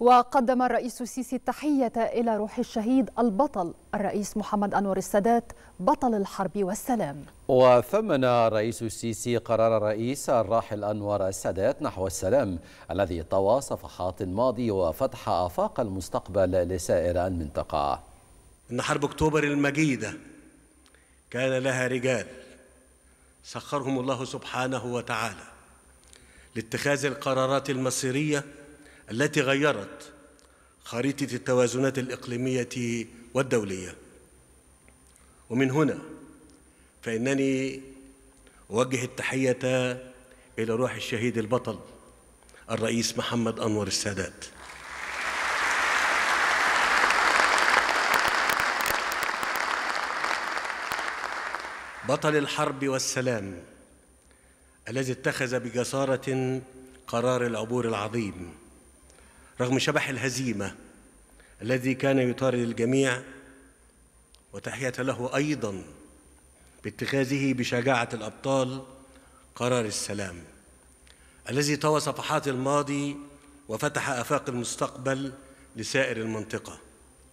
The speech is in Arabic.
وقدم الرئيس السيسي التحية إلى روح الشهيد البطل الرئيس محمد أنور السادات بطل الحرب والسلام وثمن الرئيس السيسي قرار الرئيس الراحل أنور السادات نحو السلام الذي طوى صفحات الماضي وفتح آفاق المستقبل لسائر المنطقة إن حرب أكتوبر المجيدة كان لها رجال سخرهم الله سبحانه وتعالى لاتخاذ القرارات المصيريه التي غيرت خريطة التوازنات الإقليمية والدولية ومن هنا فإنني أوجه التحية إلى روح الشهيد البطل الرئيس محمد أنور السادات بطل الحرب والسلام الذي اتخذ بجسارة قرار العبور العظيم رغم شبح الهزيمة الذي كان يطارد الجميع وتحية له أيضا باتخاذه بشجاعة الأبطال قرار السلام الذي طوى صفحات الماضي وفتح آفاق المستقبل لسائر المنطقة